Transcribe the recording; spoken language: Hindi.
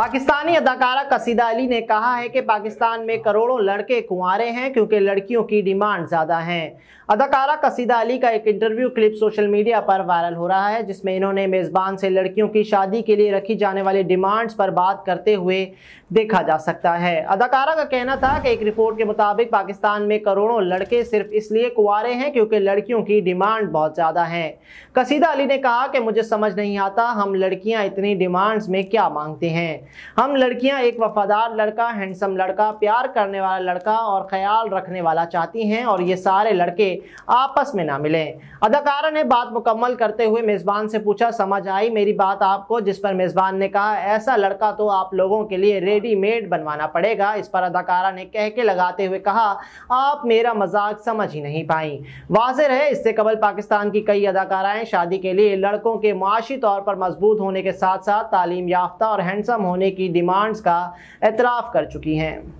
पाकिस्तानी अदाकारा कसीदा अली ने कहा है कि पाकिस्तान में करोड़ों लड़के कुंवारे हैं क्योंकि लड़कियों की डिमांड ज़्यादा है अदाकारा कसीदा अली का एक इंटरव्यू क्लिप सोशल मीडिया पर वायरल हो रहा है जिसमें इन्होंने मेज़बान से लड़कियों की शादी के लिए रखी जाने वाली डिमांड्स पर बात करते हुए देखा जा सकता है अदाकारा का कहना था कि एक रिपोर्ट के मुताबिक पाकिस्तान में करोड़ों लड़के सिर्फ इसलिए कुंवारे हैं क्योंकि लड़कियों की डिमांड बहुत ज़्यादा है कसीदा अली ने कहा कि मुझे समझ नहीं आता हम लड़कियाँ इतनी डिमांड्स में क्या मांगते हैं हम लड़कियां एक वफादार लड़का हैंडसम लड़का प्यार करने वाला लड़का और ख्याल रखने वाला चाहती हैं और ये सारे लड़के आपस में ना मिलें अदाकारा ने बात मुकम्मल करते हुए मेज़बान से पूछा समझ आई मेरी बात आपको जिस पर मेज़बान ने कहा ऐसा लड़का तो आप लोगों के लिए रेडीमेड बनवाना पड़ेगा इस पर अदाकारा ने कह के लगाते हुए कहा आप मेरा मजाक समझ ही नहीं पाई वाजह है इससे कबल पाकिस्तान की कई अदाकाराएं शादी के लिए लड़कों के माशी तौर पर मजबूत होने के साथ साथ तालीम याफ्ता और हैंडसम होने होने की डिमांड्स का एतराफ़ कर चुकी हैं